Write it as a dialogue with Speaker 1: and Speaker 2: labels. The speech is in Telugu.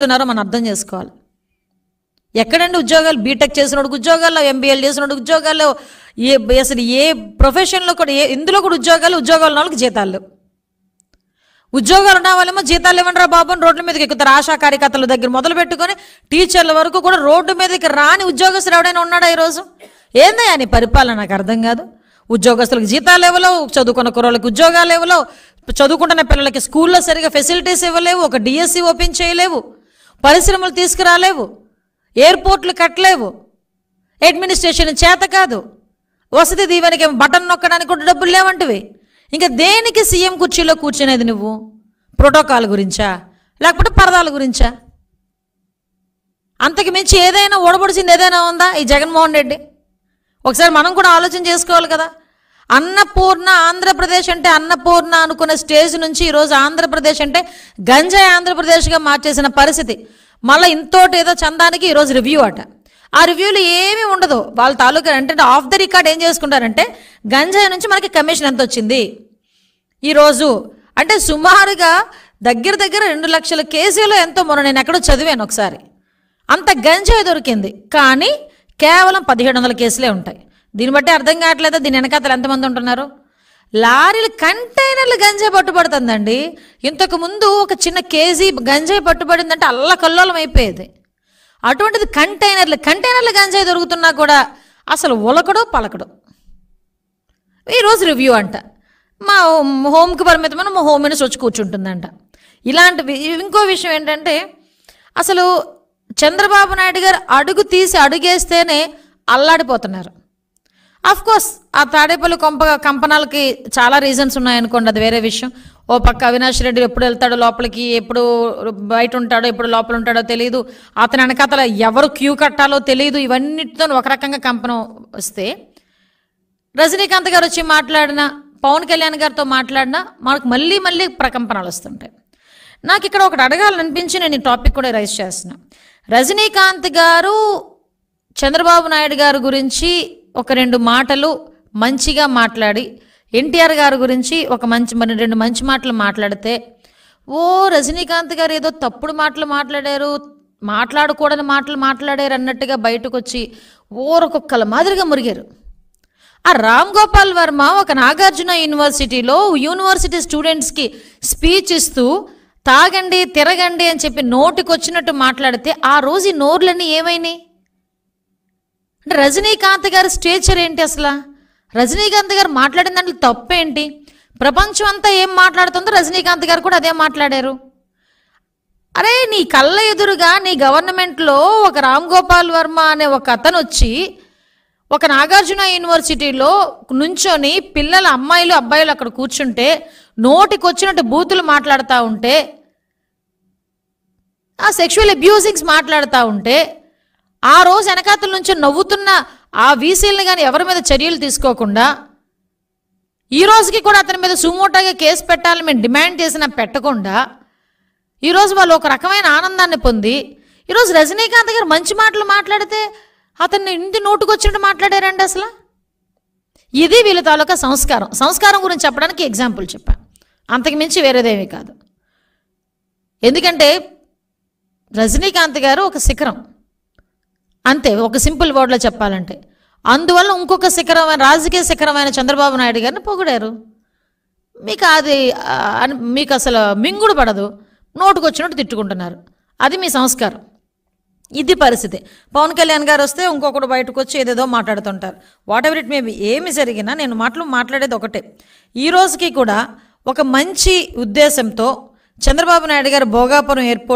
Speaker 1: చేస్తున్నారో మనం అర్థం చేసుకోవాలి ఎక్కడండి ఉద్యోగాలు బీటెక్ చేసినోడికి ఉద్యోగాల్లో ఎంబీఏలు చేసినోడికి ఉద్యోగాల్లో ఏ అసలు ఏ ప్రొఫెషన్లో కూడా ఏ ఇందులో కూడా ఉద్యోగాలు ఉద్యోగాలు వాళ్ళకి జీతాలు ఉద్యోగాలు ఉన్న వాళ్ళేమో జీతాలు ఇవ్వండిరా బాబు రోడ్ల మీదకి ఎక్కుతారు ఆశా కార్యకర్తల దగ్గర మొదలు పెట్టుకొని టీచర్ల వరకు కూడా రోడ్డు మీదకి రాని ఉద్యోగస్తులు ఎవడైనా ఉన్నాడా ఈరోజు ఏందయ్యా నీ పరిపాలన నాకు అర్థం కాదు ఉద్యోగస్తులకు జీతాలు ఇవ్వలేవు చదువుకున్న కుర్రోళ్ళకి ఉద్యోగాలు ఇవ్వలేవు చదువుకుంటున్న పిల్లలకి స్కూల్లో సరిగా ఫెసిలిటీస్ ఇవ్వలేవు ఒక డిఎస్సి e ఓపెన్ చేయలేవు పరిశ్రమలు తీసుకురాలేవు ఎయిర్పోర్ట్లు కట్టలేవు అడ్మినిస్ట్రేషన్ చేత కాదు వసతి దీవెనకి బటన్ నొక్కడానికి కూడా డబ్బులు లేవంటివి ఇంకా దేనికి సీఎం కుర్చీలో కూర్చునేది నువ్వు ప్రోటోకాల్ గురించా లేకపోతే పరదాల గురించా అంతకు మించి ఏదైనా ఓడబడిచింది ఏదైనా ఉందా ఈ జగన్మోహన్ రెడ్డి ఒకసారి మనం కూడా ఆలోచన చేసుకోవాలి కదా అన్నపూర్ణ ఆంధ్రప్రదేశ్ అంటే అన్నపూర్ణ అనుకున్న స్టేజ్ నుంచి ఈరోజు ఆంధ్రప్రదేశ్ అంటే గంజాయి ఆంధ్రప్రదేశ్గా మార్చేసిన పరిస్థితి మళ్ళీ ఇంతోటి ఏదో చందానికి ఈరోజు రివ్యూ అట ఆ రివ్యూలు ఏమీ ఉండదు వాళ్ళ తాలూకా అంటే ఆఫ్ ద రికార్డ్ ఏం చేసుకుంటారంటే గంజాయి నుంచి మనకి కమిషన్ ఎంత వచ్చింది ఈరోజు అంటే సుమారుగా దగ్గర దగ్గర రెండు లక్షల కేసీలు ఎంతో మొన్న నేను ఎక్కడో చదివాను ఒకసారి అంత గంజాయి దొరికింది కానీ కేవలం పదిహేడు వందల కేసులే ఉంటాయి దీన్ని బట్టి అర్థం కావట్లేదు దీని వెనకాతలు ఎంతమంది ఉంటున్నారు లారీలు కంటైనర్లు గంజాయి పట్టుబడుతుందండి ఇంతకు ముందు ఒక చిన్న కేజీ గంజాయి పట్టుబడిందంటే అల్లకల్లోలం అయిపోయేది అటువంటిది కంటైనర్లు కంటైనర్లు గంజాయి దొరుకుతున్నా కూడా అసలు ఉలకడు పలకడు ఈరోజు రివ్యూ అంట మా హోమ్కి పరిమితమైన మా హోమ్ మీద వచ్చి కూర్చుంటుందంట ఇలాంటివి ఇంకో విషయం ఏంటంటే అసలు చంద్రబాబు నాయుడు గారు అడుగు తీసి అడుగేస్తేనే అల్లాడిపోతున్నారు అఫ్ కోర్స్ ఆ తాడేపల్లి కొంప కంపనాలకి చాలా రీజన్స్ ఉన్నాయనుకోండి అది వేరే విషయం ఓ పక్క అవినాష్ రెడ్డి ఎప్పుడు వెళ్తాడో లోపలికి ఎప్పుడు బయట ఉంటాడో ఎప్పుడు లోపల ఉంటాడో తెలియదు అతని వెనకాతల ఎవరు క్యూ కట్టాలో తెలియదు ఇవన్నిటితో ఒక రకంగా కంపనం వస్తే రజనీకాంత్ గారు వచ్చి మాట్లాడిన పవన్ కళ్యాణ్ గారితో మాట్లాడినా మనకు మళ్ళీ మళ్ళీ ప్రకంపనలు వస్తుంటాయి నాకు ఇక్కడ ఒకటి అడగాలనిపించి నేను ఈ టాపిక్ కూడా రైజ్ చేస్తున్నా రజనీకాంత్ గారు చంద్రబాబు నాయుడు గారి గురించి ఒక రెండు మాటలు మంచిగా మాట్లాడి ఎన్టీఆర్ గారి గురించి ఒక మంచి మరి రెండు మంచి మాటలు మాట్లాడితే ఓ రజనీకాంత్ గారు ఏదో తప్పుడు మాటలు మాట్లాడారు మాట్లాడకూడని మాటలు మాట్లాడారు అన్నట్టుగా బయటకు వచ్చి ఓరొకొక్కల మాదిరిగా మురిగారు ఆ రామ్ గోపాల్ వర్మ ఒక నాగార్జున యూనివర్సిటీలో యూనివర్సిటీ స్టూడెంట్స్కి స్పీచ్ ఇస్తూ తాగండి తిరగండి అని చెప్పి నోటికొచ్చినట్టు మాట్లాడితే ఆ రోజు నోర్లన్నీ ఏమైనాయి అంటే రజనీకాంత్ గారి స్టేచర్ ఏంటి అసలు రజనీకాంత్ గారు మాట్లాడిన దాంట్లో తప్పేంటి ప్రపంచం అంతా ఏం మాట్లాడుతుందో రజనీకాంత్ గారు కూడా అదే మాట్లాడారు అరే నీ కళ్ళ ఎదురుగా నీ గవర్నమెంట్లో ఒక రామ్ గోపాల్ వర్మ అనే ఒక అతను వచ్చి ఒక నాగార్జున యూనివర్సిటీలో నుంచొని పిల్లల అమ్మాయిలు అబ్బాయిలు అక్కడ కూర్చుంటే నోటికొచ్చినట్టు బూతులు మాట్లాడుతూ ఉంటే ఆ సెక్షువల్ అబ్యూజింగ్స్ మాట్లాడుతూ ఉంటే ఆ రోజు వెనకాతల నుంచి నవ్వుతున్న ఆ వీసీలను కానీ ఎవరి మీద చర్యలు తీసుకోకుండా ఈ రోజుకి కూడా అతని మీద సుమోటాగా కేసు పెట్టాలని మేము డిమాండ్ చేసినా పెట్టకుండా ఈరోజు వాళ్ళు ఒక రకమైన ఆనందాన్ని పొంది ఈరోజు రజనీకాంత్ గారు మంచి మాటలు మాట్లాడితే అతన్ని ఇంటి నోటుకొచ్చినట్టు మాట్లాడారండి అసలు ఇది వీళ్ళ తాలూకా సంస్కారం సంస్కారం గురించి చెప్పడానికి ఎగ్జాంపుల్ చెప్పాను అంతకుమించి వేరేదేమీ కాదు ఎందుకంటే రజనీకాంత్ గారు ఒక శిఖరం అంతే ఒక సింపుల్ వర్డ్లో చెప్పాలంటే అందువల్ల ఇంకొక శిఖరమైన రాజకీయ శిఖరమైన చంద్రబాబు నాయుడు గారిని పొగిడారు మీకు అది మీకు అసలు మింగుడు పడదు నోటుకొచ్చినట్టు తిట్టుకుంటున్నారు అది మీ సంస్కారం ఇది పరిస్థితి పవన్ కళ్యాణ్ గారు వస్తే ఇంకొకటి బయటకు వచ్చి ఏదేదో మాట్లాడుతుంటారు వాట్ ఎవర్ ఇట్ మేబీ ఏమి జరిగినా నేను మాటలు మాట్లాడేది ఒకటే ఈ రోజుకి కూడా ఒక మంచి ఉద్దేశంతో చంద్రబాబు నాయుడు గారు భోగాపురం ఎయిర్పోర్ట్